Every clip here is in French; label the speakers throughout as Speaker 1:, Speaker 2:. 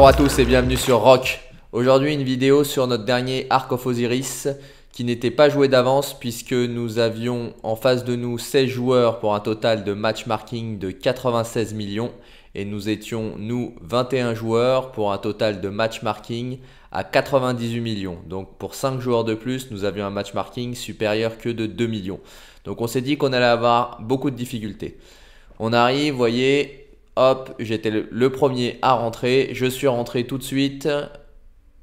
Speaker 1: Bonjour à tous et bienvenue sur Rock. Aujourd'hui une vidéo sur notre dernier Arc of Osiris qui n'était pas joué d'avance puisque nous avions en face de nous 16 joueurs pour un total de match marking de 96 millions et nous étions nous 21 joueurs pour un total de match marking à 98 millions. Donc pour 5 joueurs de plus, nous avions un match marking supérieur que de 2 millions. Donc on s'est dit qu'on allait avoir beaucoup de difficultés. On arrive, voyez, Hop, j'étais le premier à rentrer. Je suis rentré tout de suite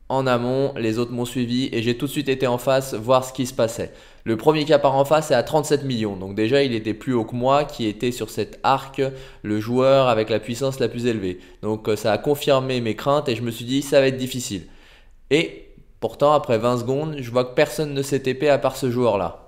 Speaker 1: en amont, les autres m'ont suivi et j'ai tout de suite été en face voir ce qui se passait. Le premier qui apparaît en face est à 37 millions, donc déjà il était plus haut que moi qui était sur cet arc le joueur avec la puissance la plus élevée. Donc euh, ça a confirmé mes craintes et je me suis dit ça va être difficile. Et pourtant après 20 secondes, je vois que personne ne s'est TP à part ce joueur là.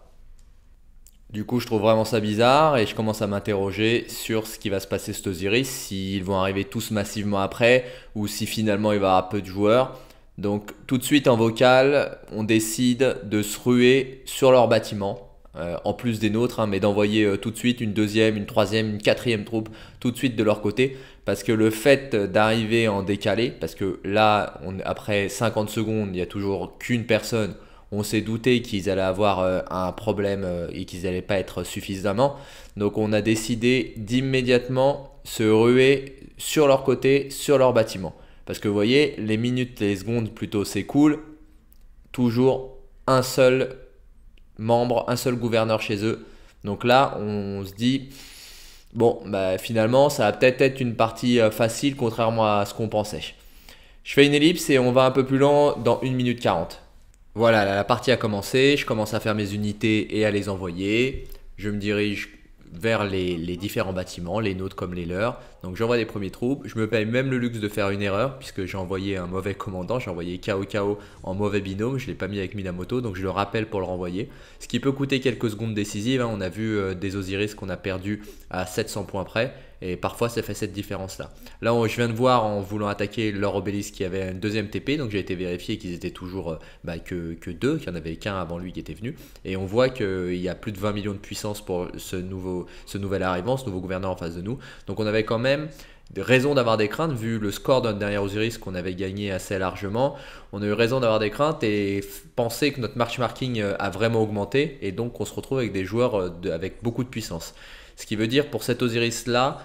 Speaker 1: Du coup, je trouve vraiment ça bizarre et je commence à m'interroger sur ce qui va se passer cet Osiris, s'ils vont arriver tous massivement après ou si finalement il va y avoir peu de joueurs. Donc tout de suite en vocal, on décide de se ruer sur leur bâtiment, euh, en plus des nôtres, hein, mais d'envoyer euh, tout de suite une deuxième, une troisième, une quatrième troupe tout de suite de leur côté, parce que le fait d'arriver en décalé, parce que là, après 50 secondes, il n'y a toujours qu'une personne on s'est douté qu'ils allaient avoir euh, un problème euh, et qu'ils n'allaient pas être suffisamment. Donc on a décidé d'immédiatement se ruer sur leur côté, sur leur bâtiment. Parce que vous voyez, les minutes, les secondes plutôt s'écoulent. Toujours un seul membre, un seul gouverneur chez eux. Donc là, on se dit, bon, bah, finalement, ça va peut-être être une partie euh, facile, contrairement à ce qu'on pensait. Je fais une ellipse et on va un peu plus lent dans 1 minute 40. Voilà, la partie a commencé, je commence à faire mes unités et à les envoyer. Je me dirige vers les, différents bâtiments, les nôtres comme les leurs. Donc j'envoie les premiers troupes, je me paye même le luxe de faire une erreur, puisque j'ai envoyé un mauvais commandant, j'ai envoyé Kao en mauvais binôme, je ne l'ai pas mis avec Minamoto, donc je le rappelle pour le renvoyer. Ce qui peut coûter quelques secondes décisives, hein. on a vu euh, des Osiris qu'on a perdu à 700 points près, et parfois, ça fait cette différence-là. Là, je viens de voir en voulant attaquer leur obélisque qui avait un deuxième TP, donc j'ai été vérifié qu'ils étaient toujours euh, bah, que, deux, qu'il n'y en avait qu'un avant lui qui était venu. Et on voit qu'il euh, y a plus de 20 millions de puissance pour ce, nouveau, ce nouvel arrivant, ce nouveau gouverneur en face de nous. Donc on avait quand même des raisons d'avoir des craintes, vu le score d'un dernier Osiris qu'on avait gagné assez largement, on a eu raison d'avoir des craintes et penser que notre matchmarking euh, a vraiment augmenté et donc on se retrouve avec des joueurs avec beaucoup de puissance. Ce qui veut dire pour cet Osiris-là,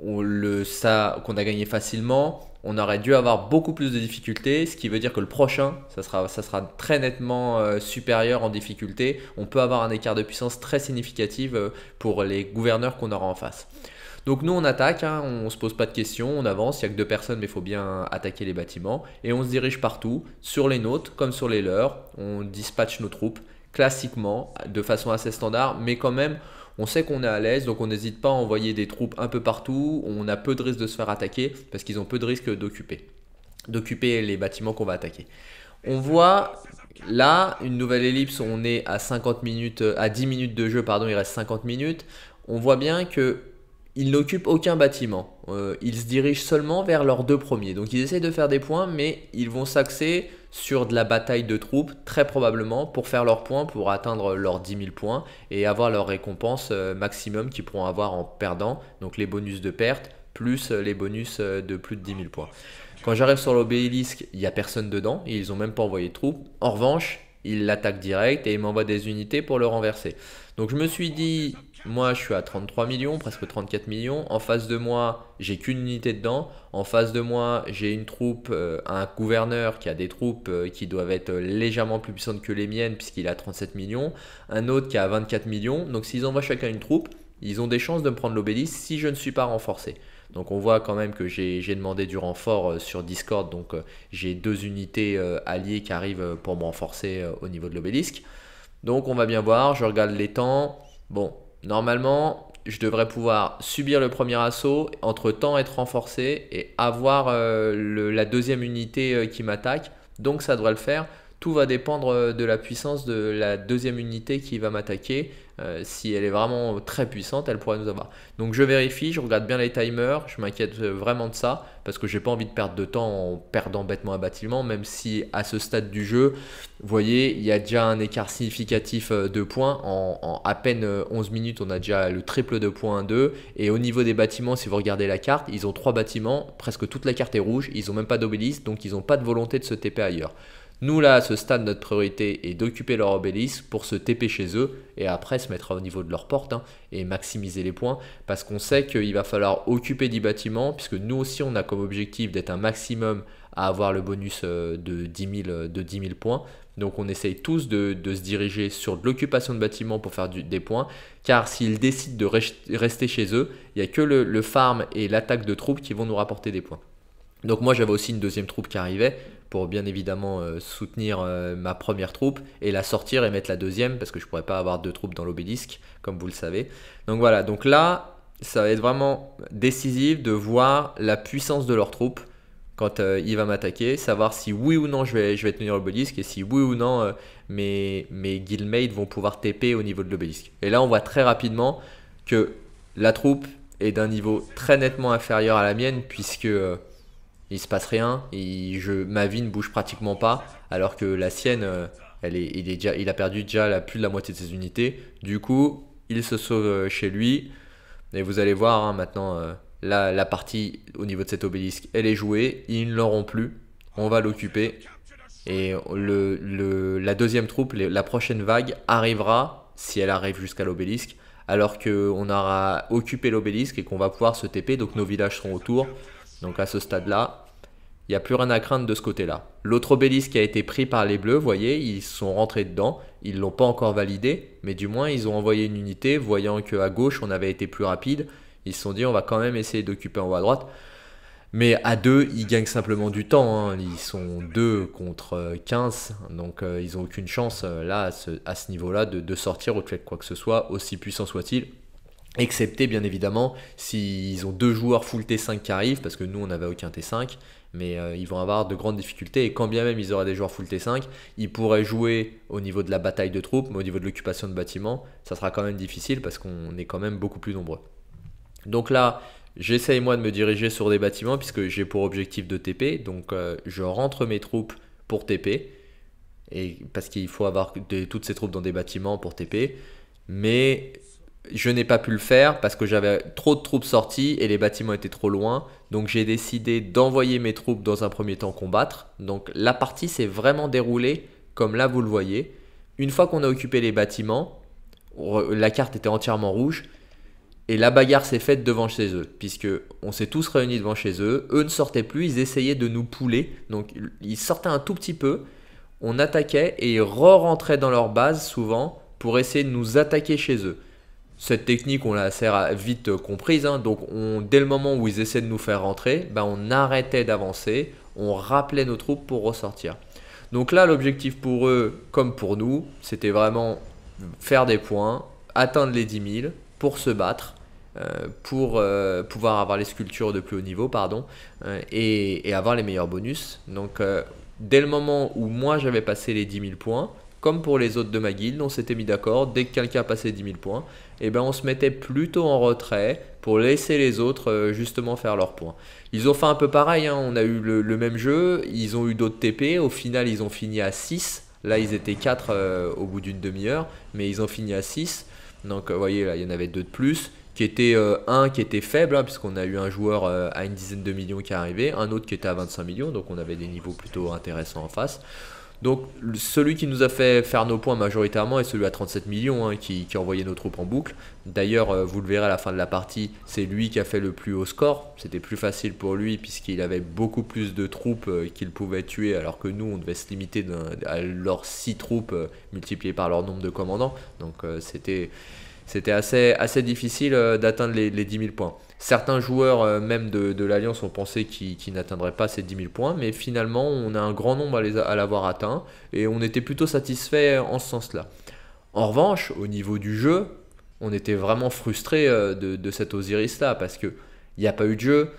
Speaker 1: qu'on a gagné facilement, on aurait dû avoir beaucoup plus de difficultés, ce qui veut dire que le prochain, ça sera, ça sera très nettement euh, supérieur en difficulté. On peut avoir un écart de puissance très significatif euh, pour les gouverneurs qu'on aura en face. Donc nous on attaque, hein, on ne se pose pas de questions, on avance, il n'y a que deux personnes mais il faut bien attaquer les bâtiments. Et on se dirige partout, sur les nôtres comme sur les leurs, on dispatche nos troupes classiquement, de façon assez standard, mais quand même on sait qu'on est à l'aise, donc on n'hésite pas à envoyer des troupes un peu partout, on a peu de risque de se faire attaquer, parce qu'ils ont peu de risques d'occuper, d'occuper les bâtiments qu'on va attaquer. On voit euh, là une nouvelle ellipse, on est à 50 minutes, euh, à 10 minutes de jeu, pardon, il reste 50 minutes. On voit bien que ils n'occupent aucun bâtiment. Euh, ils se dirigent seulement vers leurs deux premiers. Donc ils essaient de faire des points, mais ils vont s'axer sur de la bataille de troupes, très probablement, pour faire leurs points, pour atteindre leurs 10 000 points et avoir leur récompense euh, maximum qu'ils pourront avoir en perdant, donc les bonus de perte, plus euh, les bonus euh, de plus de 10 000 points. Quand j'arrive sur l'obélisque, il n'y a personne dedans, et ils n'ont même pas envoyé de troupes. En revanche, ils l'attaquent direct et ils m'envoient des unités pour le renverser. Donc je me suis dit, moi, je suis à 33 millions, presque 34 millions. En face de moi, j'ai qu'une unité dedans. En face de moi, j'ai une troupe, euh, un gouverneur qui a des troupes euh, qui doivent être euh, légèrement plus puissantes que les miennes, puisqu'il a 37 millions. Un autre qui a 24 millions. Donc, s'ils envoient chacun une troupe, ils ont des chances de me prendre l'obélisque si je ne suis pas renforcé. Donc on voit quand même que j'ai demandé du renfort sur Discord, donc j'ai deux unités alliées qui arrivent pour me renforcer au niveau de l'obélisque. Donc on va bien voir, je regarde les temps. Bon, Normalement, je devrais pouvoir subir le premier assaut, entre-temps être renforcé et avoir euh, la deuxième unité euh, qui m'attaque. Donc ça doit le faire. Tout va dépendre euh, de la puissance de la deuxième unité qui va m'attaquer. Euh, si elle est vraiment très puissante, elle pourrait nous avoir. Donc je vérifie, je regarde bien les timers, je m'inquiète euh, vraiment de ça parce que j'ai pas envie de perdre de temps en perdant bêtement un bâtiment, même si à ce stade du jeu, vous voyez, il y a déjà un écart significatif de points. En, à peine 11 minutes, on a déjà le triple de points 2. Et au niveau des bâtiments, si vous regardez la carte, ils ont trois bâtiments, presque toute la carte est rouge, ils n'ont même pas d'obélisque, donc ils n'ont pas de volonté de se TP ailleurs. Nous, là, à ce stade, notre priorité est d'occuper leur obélisque pour se TP chez eux et après se mettre au niveau de leur porte hein, et maximiser les points parce qu'on sait qu'il va falloir occuper 10 bâtiments puisque nous aussi, on a comme objectif d'être un maximum à avoir le bonus euh, de 10 000, euh, de points. Donc on essaye tous de, se diriger sur de l'occupation de bâtiments pour faire des points, car s'ils décident de rester chez eux, il n'y a que le farm et l'attaque de troupes qui vont nous rapporter des points. Donc moi j'avais aussi une deuxième troupe qui arrivait, pour bien évidemment euh, soutenir euh, ma première troupe et la sortir et mettre la deuxième parce que je pourrais pas avoir deux troupes dans l'obélisque comme vous le savez. Donc voilà, donc là ça va être vraiment décisif de voir la puissance de leur troupe quand euh, il va m'attaquer, savoir si oui ou non je vais, je vais tenir l'obélisque et si oui ou non mes, guildmates vont pouvoir TP au niveau de l'obélisque. Et là, on voit très rapidement que la troupe est d'un niveau très nettement inférieur à la mienne puisque il se passe rien, je, ma vie ne bouge pratiquement pas, alors que la sienne, euh, elle est, il, déjà, il a perdu déjà la, plus de la moitié de ses unités. Du coup, il se sauve euh, chez lui, et vous allez voir hein, maintenant, euh, la, partie au niveau de cet obélisque, elle est jouée, ils ne l'auront plus, on va l'occuper, et le, la deuxième troupe, la prochaine vague, arrivera, si elle arrive jusqu'à l'obélisque, alors qu'on aura occupé l'obélisque et qu'on va pouvoir se TP, donc nos villages seront autour. Donc à ce stade-là, il n'y a plus rien à craindre de ce côté-là. L'autre obélisque qui a été pris par les Bleus, vous voyez, ils sont rentrés dedans, ils l'ont pas encore validé, mais du moins ils ont envoyé une unité, voyant qu'à gauche on avait été plus rapide, ils se sont dit on va quand même essayer d'occuper en haut à droite. Mais à deux, ils gagnent simplement du temps. Hein. Ils sont deux contre 15, euh, donc euh, ils n'ont aucune chance euh, là à ce, niveau-là de, de sortir au de quoi que ce soit, aussi puissant soit-il. Excepté bien évidemment s'ils ont deux joueurs full T5 qui arrivent, parce que nous on n'avait aucun T5, mais euh, ils vont avoir de grandes difficultés. Et quand bien même ils auraient des joueurs full T5, ils pourraient jouer au niveau de la bataille de troupes, mais au niveau de l'occupation de bâtiments, ça sera quand même difficile parce qu'on est quand même beaucoup plus nombreux. Donc là, j'essaye moi de me diriger sur des bâtiments puisque j'ai pour objectif de TP, donc euh, je rentre mes troupes pour TP, et parce qu'il faut avoir toutes ces troupes dans des bâtiments pour TP. Mais je n'ai pas pu le faire parce que j'avais trop de troupes sorties et les bâtiments étaient trop loin. Donc j'ai décidé d'envoyer mes troupes dans un premier temps combattre. Donc la partie s'est vraiment déroulée comme là vous le voyez. Une fois qu'on a occupé les bâtiments, la carte était entièrement rouge et la bagarre s'est faite devant chez eux, puisque on s'est tous réunis devant chez eux. Eux ne sortaient plus, ils essayaient de nous pouler. Donc ils sortaient un tout petit peu, on attaquait et ils re-rentraient dans leur base souvent pour essayer de nous attaquer chez eux. Cette technique, on la sert à vite comprise. Hein. Donc, dès le moment où ils essaient de nous faire rentrer, ben, on arrêtait d'avancer, on rappelait nos troupes pour ressortir. Donc là, l'objectif pour eux, comme pour nous, c'était vraiment faire des points, atteindre les 10 000 pour se battre, euh, pour euh, pouvoir avoir les sculptures de plus haut niveau, pardon, euh, et, et, avoir les meilleurs bonus. Donc dès le moment où moi j'avais passé les 10 000 points, comme pour les autres de ma guilde, on s'était mis d'accord, dès que quelqu'un passait 10 000 points, eh ben on se mettait plutôt en retrait pour laisser les autres euh, justement faire leurs points. Ils ont fait un peu pareil, hein. on a eu le, même jeu, ils ont eu d'autres TP, au final ils ont fini à 6, là ils étaient 4 euh, au bout d'une demi-heure, mais ils ont fini à 6, donc vous euh, voyez là il y en avait deux de plus, qui était un qui était faible, hein, puisqu'on a eu un joueur à une dizaine de millions qui est arrivé, un autre qui était à 25 millions, donc on avait des niveaux plutôt intéressants en face. Donc celui qui nous a fait faire nos points majoritairement est celui à 37 millions hein, qui, qui envoyait nos troupes en boucle. D'ailleurs, euh, vous le verrez à la fin de la partie, c'est lui qui a fait le plus haut score. C'était plus facile pour lui puisqu'il avait beaucoup plus de troupes euh, qu'il pouvait tuer alors que nous, on devait se limiter à leurs 6 troupes euh, multipliées par leur nombre de commandants. Donc c'était c'était assez, assez difficile euh, d'atteindre les, 10 000 points. Certains joueurs euh, même de, l'Alliance ont pensé qu'ils n'atteindraient pas ces 10 000 points, mais finalement on a un grand nombre à l'avoir atteint et on était plutôt satisfait en ce sens-là. En revanche, au niveau du jeu, on était vraiment frustré euh, de, cet Osiris-là parce qu'il n'y a pas eu de jeu.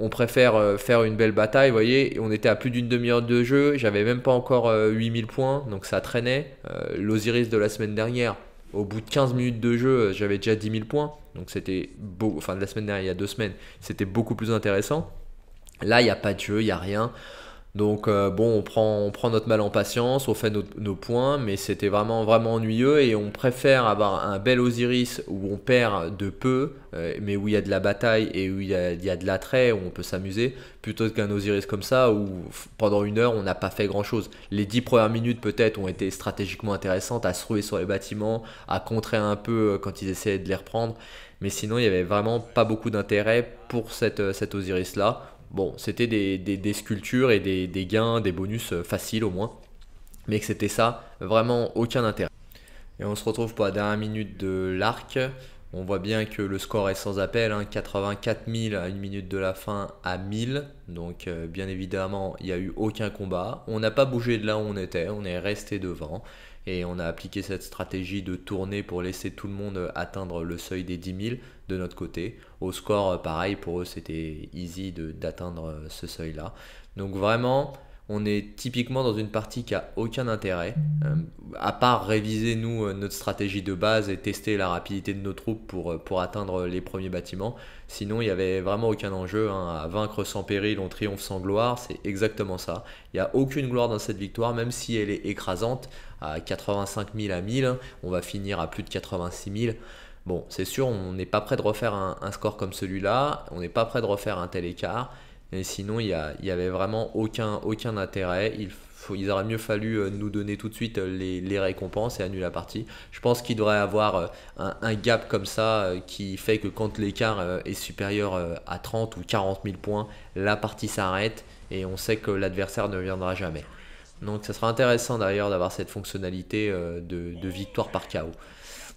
Speaker 1: On préfère faire une belle bataille, voyez. On était à plus d'une demi-heure de jeu, j'avais même pas encore 000 points, donc ça traînait. L'Osiris de la semaine dernière, au bout de 15 minutes de jeu, euh, j'avais déjà 10 000 points. Donc c'était beau, enfin de la semaine dernière, il y a deux semaines, c'était beaucoup plus intéressant. Là, il n'y a pas de jeu, il n'y a rien. Donc euh, bon, on prend, notre mal en patience, on fait nos, points, mais c'était vraiment, vraiment ennuyeux et on préfère avoir un bel Osiris où on perd de peu, euh, mais où il y a de la bataille et où il y a, de l'attrait, où on peut s'amuser, plutôt qu'un Osiris comme ça où pendant une heure on n'a pas fait grand-chose. Les dix premières minutes peut-être ont été stratégiquement intéressantes à se ruer sur les bâtiments, à contrer un peu euh, quand ils essayaient de les reprendre, mais sinon il n'y avait vraiment pas beaucoup d'intérêt pour cet Osiris là bon, c'était des, sculptures et des, gains, des bonus euh, faciles au moins, mais que c'était ça, vraiment aucun intérêt. Et on se retrouve pour la dernière minute de l'arc. On voit bien que le score est sans appel, 84 hein, 000 à une minute de la fin à 1000. Donc euh, bien évidemment, il n'y a eu aucun combat. On n'a pas bougé de là où on était, on est resté devant. Et on a appliqué cette stratégie de tourner pour laisser tout le monde atteindre le seuil des 10 000 de notre côté. Au score, pareil, pour eux, c'était easy d'atteindre ce seuil-là. Donc vraiment, on est typiquement dans une partie qui a aucun intérêt, euh, à part réviser nous euh, notre stratégie de base et tester la rapidité de nos troupes pour, euh, pour atteindre les premiers bâtiments. Sinon, il n'y avait vraiment aucun enjeu. Hein. À vaincre sans péril, on triomphe sans gloire, c'est exactement ça. Il n'y a aucune gloire dans cette victoire, même si elle est écrasante. À 85 000 à 1000, hein. on va finir à plus de 86 000. Bon, c'est sûr, on n'est pas prêt de refaire un, un score comme celui-là, on n'est pas prêt de refaire un tel écart. Et sinon, il n'y avait vraiment aucun, intérêt. Il, aurait mieux fallu euh, nous donner tout de suite euh, les, récompenses et annuler la partie. Je pense qu'il devrait avoir euh, un, gap comme ça qui fait que quand l'écart est supérieur à 30 ou 40 000 points, la partie s'arrête et on sait que l'adversaire ne viendra jamais. Donc ça sera intéressant d'ailleurs d'avoir cette fonctionnalité de, victoire par chaos.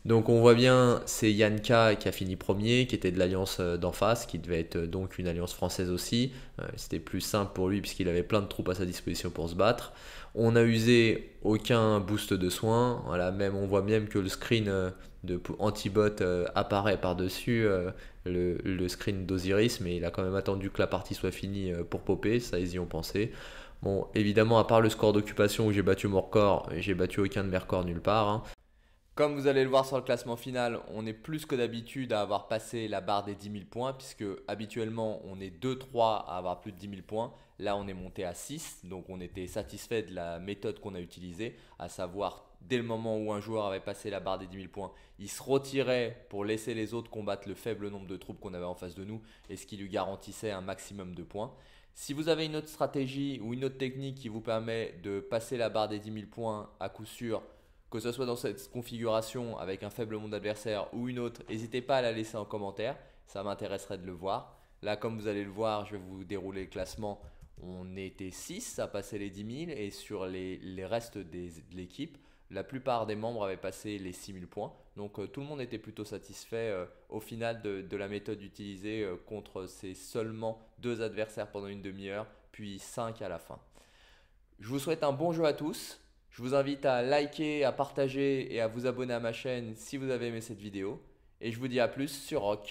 Speaker 1: Donc on voit bien, c'est Yanka qui a fini premier, qui était de l'alliance euh, d'en face, qui devait être euh, donc une alliance française aussi. Euh, c'était plus simple pour lui puisqu'il avait plein de troupes à sa disposition pour se battre. On a usé aucun boost de soins. même, on voit même que le screen de Antibot apparaît par-dessus le, screen d'Osiris, mais il a quand même attendu que la partie soit finie pour popper, ça ils y ont pensé. Bon, évidemment, à part le score d'occupation où j'ai battu mon record, j'ai battu aucun de mes records nulle part. Hein. Comme vous allez le voir sur le classement final, on est plus que d'habitude à avoir passé la barre des 10 000 points, puisque habituellement on est 2-3 à avoir plus de 10 000 points. Là on est monté à 6, donc on était satisfait de la méthode qu'on a utilisée, à savoir dès le moment où un joueur avait passé la barre des 10 000 points, il se retirait pour laisser les autres combattre le faible nombre de troupes qu'on avait en face de nous, et ce qui lui garantissait un maximum de points. Si vous avez une autre stratégie ou une autre technique qui vous permet de passer la barre des 10 000 points à coup sûr, que ce soit dans cette configuration avec un faible monde d'adversaires ou une autre, n'hésitez pas à la laisser en commentaire, ça m'intéresserait de le voir. Là, comme vous allez le voir, je vais vous dérouler le classement. On était 6 à passer les 10 000 et sur les, restes de l'équipe, la plupart des membres avaient passé les 000 points. Donc euh, tout le monde était plutôt satisfait euh, au final de, la méthode utilisée euh, contre ces seulement deux adversaires pendant une demi-heure, puis 5 à la fin. Je vous souhaite un bon jeu à tous. Je vous invite à liker, à partager et à vous abonner à ma chaîne si vous avez aimé cette vidéo. Et je vous dis à plus sur Rock.